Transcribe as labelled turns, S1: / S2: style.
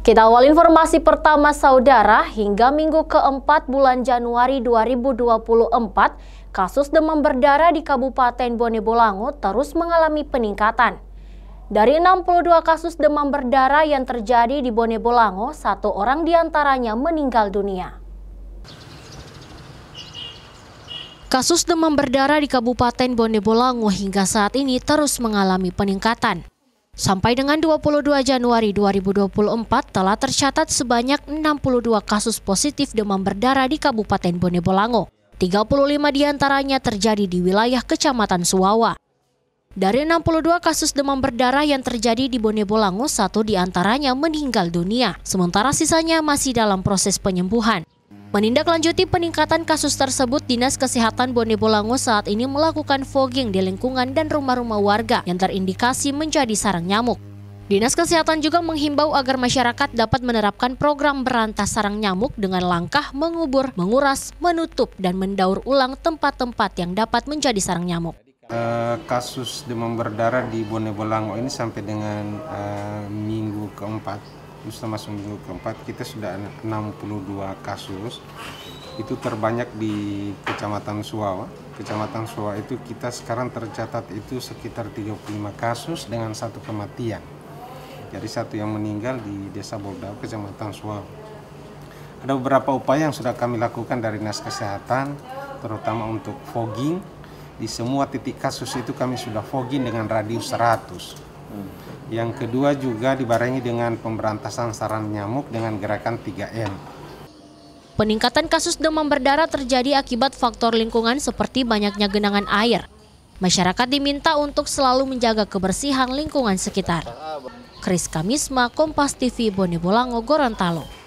S1: Kita awal informasi pertama saudara, hingga minggu keempat bulan Januari 2024, kasus demam berdarah di Kabupaten Bone Bolango terus mengalami peningkatan. Dari 62 kasus demam berdarah yang terjadi di Bone Bolango, satu orang diantaranya meninggal dunia. Kasus demam berdarah di Kabupaten Bone Bolango hingga saat ini terus mengalami peningkatan. Sampai dengan 22 Januari 2024 telah tercatat sebanyak 62 kasus positif demam berdarah di Kabupaten Bone Bolango. 35 diantaranya terjadi di wilayah Kecamatan Suwawa. Dari 62 kasus demam berdarah yang terjadi di Bone Bolango, satu diantaranya meninggal dunia, sementara sisanya masih dalam proses penyembuhan. Menindaklanjuti peningkatan kasus tersebut, Dinas Kesehatan Bone Bolango saat ini melakukan fogging di lingkungan dan rumah-rumah warga yang terindikasi menjadi sarang nyamuk. Dinas Kesehatan juga menghimbau agar masyarakat dapat menerapkan program berantas sarang nyamuk dengan langkah mengubur, menguras, menutup, dan mendaur ulang tempat-tempat yang dapat menjadi sarang nyamuk.
S2: Eh, kasus demam berdarah di Bone Bolango ini sampai dengan eh, minggu keempat terus masuk minggu keempat kita sudah 62 kasus itu terbanyak di Kecamatan Suawa. Kecamatan Suawa itu kita sekarang tercatat itu sekitar 35 kasus dengan satu kematian. Jadi satu yang meninggal di Desa Bordau Kecamatan Suawa. Ada beberapa upaya yang sudah kami lakukan dari Naskah Kesehatan, terutama untuk fogging. Di semua titik kasus itu kami sudah fogging dengan radius 100 Hmm. Yang kedua juga dibarengi dengan pemberantasan sarang nyamuk dengan gerakan 3M.
S1: Peningkatan kasus demam berdarah terjadi akibat faktor lingkungan seperti banyaknya genangan air. Masyarakat diminta untuk selalu menjaga kebersihan lingkungan sekitar. Kris Kamisma, Kompas TV, Bolango, Gorontalo.